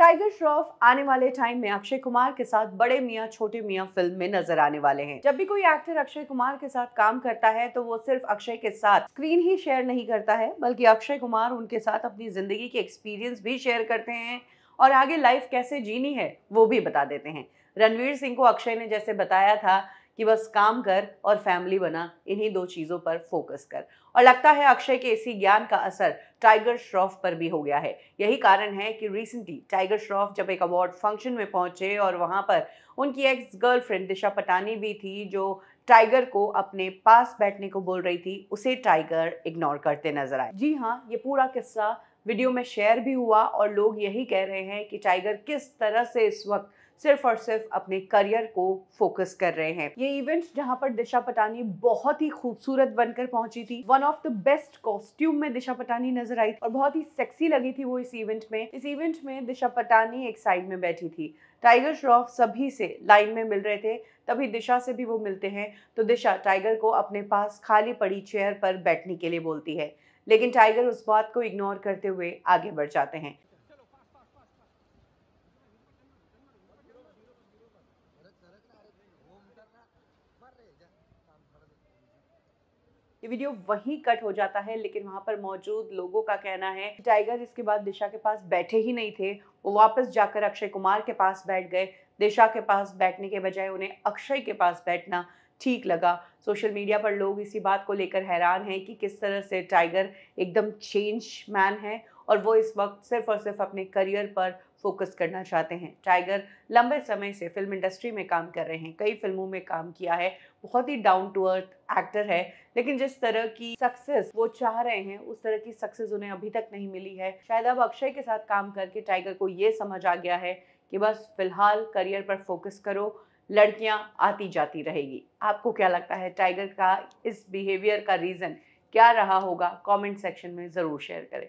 tiger Shroff आने वाले time में अक्षय कुमार के साथ बड़े मियाँ छोटे मियाँ फिल्म में नजर आने वाले हैं जब भी कोई एक्टर अक्षय कुमार के साथ काम करता है तो वो सिर्फ अक्षय के साथ स्क्रीन ही शेयर नहीं करता है बल्कि अक्षय कुमार उनके साथ अपनी जिंदगी के एक्सपीरियंस भी शेयर करते हैं और आगे लाइफ कैसे जीनी है वो भी बता देते हैं रणवीर सिंह को अक्षय ने जैसे बताया था कि बस काम कर और फैमिली बना इन्हीं दो चीज़ों पर फोकस कर और लगता है अक्षय के इसी ज्ञान का असर टाइगर श्रॉफ पर भी हो गया है यही कारण है कि रिसेंटली टाइगर श्रॉफ जब एक अवार्ड फंक्शन में पहुंचे और वहां पर उनकी एक्स गर्लफ्रेंड दिशा पटानी भी थी जो टाइगर को अपने पास बैठने को बोल रही थी उसे टाइगर इग्नोर करते नजर आए जी हाँ ये पूरा किस्सा वीडियो में शेयर भी हुआ और लोग यही कह रहे हैं कि टाइगर किस तरह से इस वक्त सिर्फ और सिर्फ अपने करियर को फोकस कर रहे हैं ये इवेंट जहाँ पर दिशा पटानी बहुत ही खूबसूरत बनकर पहुंची थी one of the best costume में दिशा पटानी नजर आई और बहुत ही सेक्सी लगी थी वो इस इवेंट में इस इवेंट में दिशा पटानी एक साइड में बैठी थी टाइगर श्रॉफ सभी से लाइन में मिल रहे थे तभी दिशा से भी वो मिलते हैं तो दिशा टाइगर को अपने पास खाली पड़ी चेयर पर बैठने के लिए बोलती है लेकिन टाइगर उस बात को इग्नोर करते हुए आगे बढ़ जाते हैं ये वीडियो वहीं कट हो जाता है लेकिन वहां पर मौजूद लोगों का कहना है टाइगर इसके बाद दिशा के पास बैठे ही नहीं थे वो वापस जाकर अक्षय कुमार के पास बैठ गए दिशा के पास बैठने के बजाय उन्हें अक्षय के पास बैठना ठीक लगा सोशल मीडिया पर लोग इसी बात को लेकर हैरान हैं कि किस तरह से टाइगर एकदम चेंज मैन है और वो इस वक्त सिर्फ और सिर्फ अपने करियर पर फोकस करना चाहते हैं टाइगर लंबे समय से फिल्म इंडस्ट्री में काम कर रहे हैं कई फिल्मों में काम किया है बहुत ही डाउन टू अर्थ एक्टर है लेकिन जिस तरह की सक्सेस वो चाह रहे हैं उस तरह की सक्सेस उन्हें अभी तक नहीं मिली है शायद अब अक्षय के साथ काम करके टाइगर को ये समझ आ गया है कि बस फिलहाल करियर पर फोकस करो लड़कियां आती जाती रहेगी आपको क्या लगता है टाइगर का इस बिहेवियर का रीज़न क्या रहा होगा कमेंट सेक्शन में ज़रूर शेयर करें